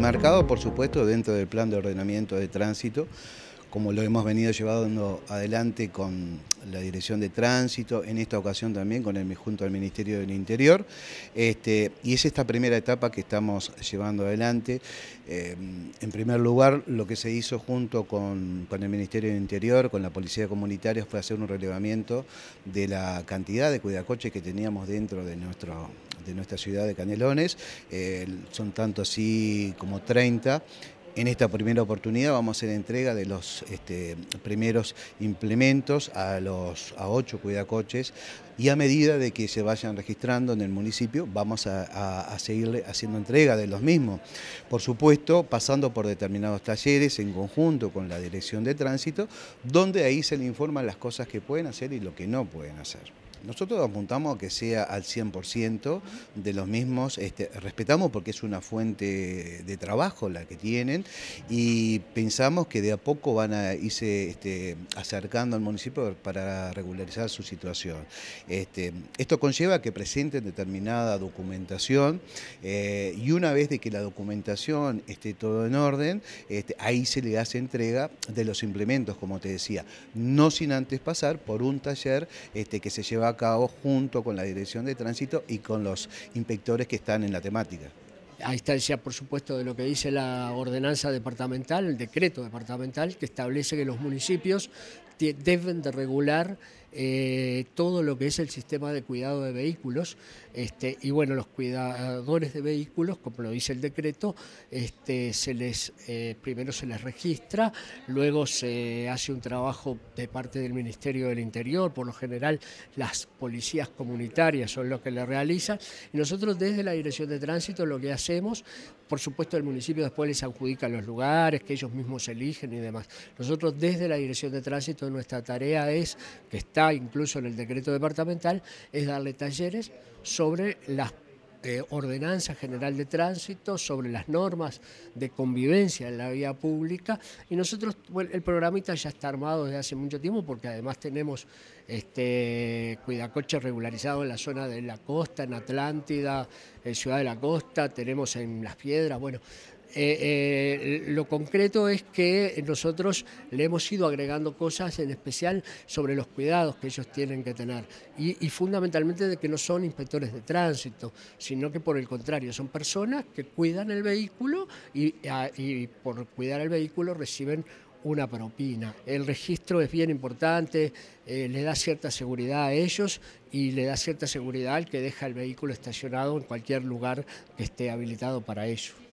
Marcado, por supuesto dentro del plan de ordenamiento de tránsito, como lo hemos venido llevando adelante con la Dirección de Tránsito, en esta ocasión también con el, junto al Ministerio del Interior. Este, y es esta primera etapa que estamos llevando adelante. Eh, en primer lugar, lo que se hizo junto con, con, el Ministerio del Interior, con la Policía Comunitaria, fue hacer un relevamiento de la cantidad de cuidacoches que teníamos dentro de nuestro de nuestra ciudad de Canelones, eh, son tanto así como 30. En esta primera oportunidad vamos a hacer entrega de los este, primeros implementos a los a ocho cuidacoches y a medida de que se vayan registrando en el municipio vamos a, seguir a haciendo entrega de los mismos. Por supuesto, pasando por determinados talleres en conjunto con la Dirección de Tránsito, donde ahí se le informan las cosas que pueden hacer y lo que no pueden hacer. Nosotros apuntamos a que sea al 100% de los mismos, este, respetamos porque es una fuente de trabajo la que tienen y pensamos que de a poco van a irse este, acercando al municipio para regularizar su situación. Este, esto conlleva que presenten determinada documentación eh, y una vez de que la documentación esté todo en orden, ahí se le hace entrega de los implementos, como te decía, no sin antes pasar por un taller que se lleva a cabo junto con la Dirección de Tránsito y con los inspectores que están en la temática a instancia, por supuesto, de lo que dice la ordenanza departamental, el decreto departamental, que establece que los municipios deben de regular eh, todo lo que es el sistema de cuidado de vehículos. Este, y bueno, los cuidadores de vehículos, como lo dice el decreto, este, se les, eh, primero se les registra, luego se hace un trabajo de parte del Ministerio del Interior, por lo general las policías comunitarias son los que le realizan. Y nosotros desde la Dirección de Tránsito lo que hacemos, por supuesto el municipio después les adjudica los lugares que ellos mismos eligen y demás. Nosotros desde la Dirección de Tránsito nuestra tarea es que está incluso en el decreto departamental, es darle talleres sobre la eh, ordenanza general de tránsito, sobre las normas de convivencia en la vía pública. Y nosotros, bueno, el programita ya está armado desde hace mucho tiempo porque además tenemos este, cuidacoches regularizado en la zona de la costa, en Atlántida, en Ciudad de la Costa, tenemos en Las Piedras, bueno, eh, eh, lo concreto es que nosotros le hemos ido agregando cosas, en especial sobre los cuidados que ellos tienen que tener y, fundamentalmente de que no son inspectores de tránsito, sino que por el contrario, son personas que cuidan el vehículo y, por cuidar el vehículo reciben una propina. El registro es bien importante, eh, le da cierta seguridad a ellos y le da cierta seguridad al que deja el vehículo estacionado en cualquier lugar que esté habilitado para ello.